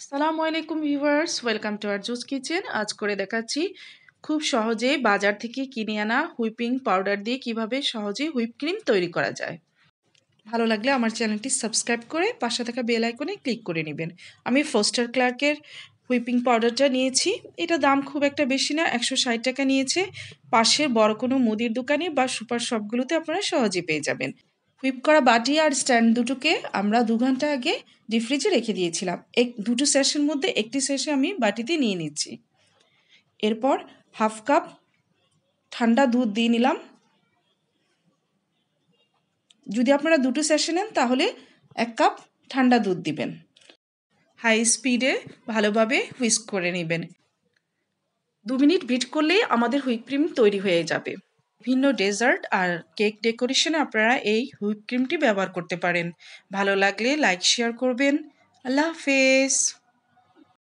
আসসালামু আলাইকুম viewers welcome to our juice kitchen আজ করে দেখাচ্ছি খুব সহজে বাজার থেকে কিনে আনা হুইপিং পাউডার দিয়ে কিভাবে সহজে হুইপ ক্রিম তৈরি করা যায় ভালো লাগলে আমার চ্যানেলটি সাবস্ক্রাইব করে পাশে থাকা বেল আইকনে ক্লিক করে নেবেন আমি ফোস্টার ক্লার্কের হুইপিং পাউডারটা নিয়েছি এটা দাম খুব একটা বেশি না একশো ষাট টাকা নিয়েছে পাশের বড় কোনো মুদির দোকানে বা সুপার শপগুলোতে আপনারা সহজে পেয়ে যাবেন হুইপ করা বাটি আর স্ট্যান্ড দুটোকে আমরা দু ঘন্টা আগে ডিপ ফ্রিজে রেখে দিয়েছিলাম এক দুটো সেশের মধ্যে একটি সেশে আমি বাটিতে নিয়ে নিচ্ছি এরপর হাফ কাপ ঠান্ডা দুধ দিয়ে নিলাম যদি আপনারা দুটো সেশে নেন তাহলে এক কাপ ঠান্ডা দুধ দিবেন হাই স্পিডে ভালোভাবে হুইস্ক করে নেবেন দু মিনিট বিট করলেই আমাদের হুইপ ক্রিম তৈরি হয়ে যাবে ভিন্ন ডেজার্ট আর কেক ডেকোরেশনে আপনারা এই হুইপ ক্রিমটি ব্যবহার করতে পারেন ভালো লাগলে লাইক শেয়ার করবেন আল্লাহ হাফেজ